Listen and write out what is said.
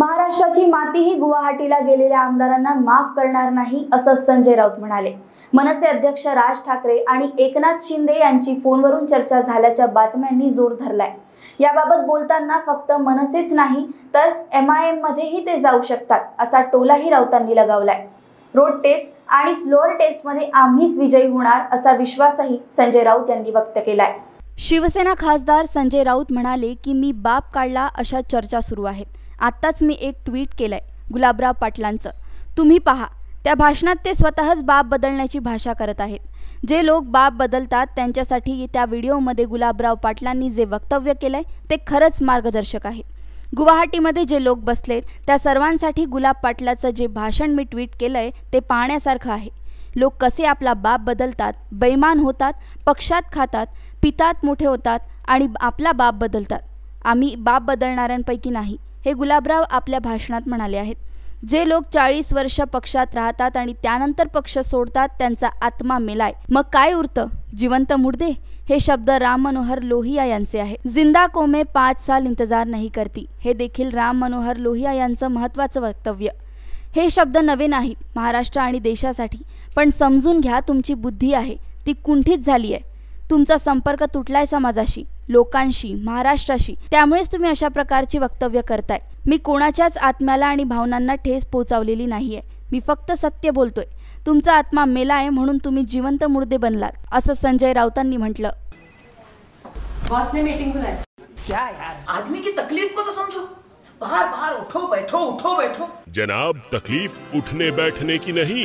महाराष्ट्राची मातीही गुवाहाटीला गेलेल्या आमदारांना माफ करणार नाही असं संजय राऊत म्हणाले मनसे अध्यक्ष राज ठाकरे आणि एकनाथ शिंदे यांची फोनवरून चर्चा झाल्याच्या बातम्यांनी जोर धरलाय याबाबत बोलताना फक्त मनसेच नाही तर एम आय एम मध्येही ते जाऊ शकतात असा टोलाही राऊतांनी लगावलाय रोड टेस्ट आणि फ्लोअर टेस्टमध्ये आम्हीच विजयी होणार असा विश्वासही संजय राऊत यांनी व्यक्त केलाय शिवसेना खासदार संजय राऊत म्हणाले की मी बाप काढला अशा चर्चा सुरू आहेत आत्ताच मी एक ट्विट केलं आहे गुलाबराव पाटलांचं तुम्ही पहा त्या भाषणात ते स्वतःच बाब बदलण्याची भाषा करत आहेत जे लोक बाब बदलतात त्यांच्यासाठी त्या व्हिडिओमध्ये गुलाबराव पाटलांनी जे वक्तव्य केलं आहे ते खरंच मार्गदर्शक आहे गुवाहाटीमध्ये जे लोक बसलेत त्या सर्वांसाठी गुलाब पाटलाचं जे भाषण मी ट्विट केलं आहे ते पाहण्यासारखं आहे लोक कसे आपला बाप बदलतात बैमान होतात पक्षात खातात पितात मोठे होतात आणि आपला बाप बदलतात आम्ही बाप बदलणाऱ्यांपैकी नाही हे गुलाबराव आपल्या भाषणात म्हणाले आहेत जे लोक चाळीस वर्ष पक्षात राहतात आणि त्यानंतर पक्ष सोडतात त्यांचा आत्मा मेलाय मग काय उरतं जिवंत मुर्दे हे शब्द राम मनोहर लोहिया यांचे आहे जिंदा कोमे पाच साल इंतजार नाही करती हे देखील राम मनोहर लोहिया यांचं महत्वाचं वक्तव्य हे शब्द नवे नाहीत महाराष्ट्र आणि देशासाठी पण समजून घ्या तुमची बुद्धी आहे ती कुंठीत झाली आहे तुमचा संपर्क तुटलाय समाजाशी लोकांशी महाराष्ट्राशी त्यामुळेच तुम्ही अशा प्रकारची वक्तव्य करताय मी कोणाच्याच आत्म्याला आणि भावनांना ठेस पोहोचवलेली नाहीये मी फक्त सत्य बोलतोय तुमचा आत्मा मेला आहे म्हणून तुम्ही जिवंत मुर्दे बनलात असं संजय राऊतांनी म्हटलं आदमी की तकलीफ को तो समझो बाहर बाहर उठो बैठो उठो बैठो जनाब तकलीफ उठने बैठने की नहीं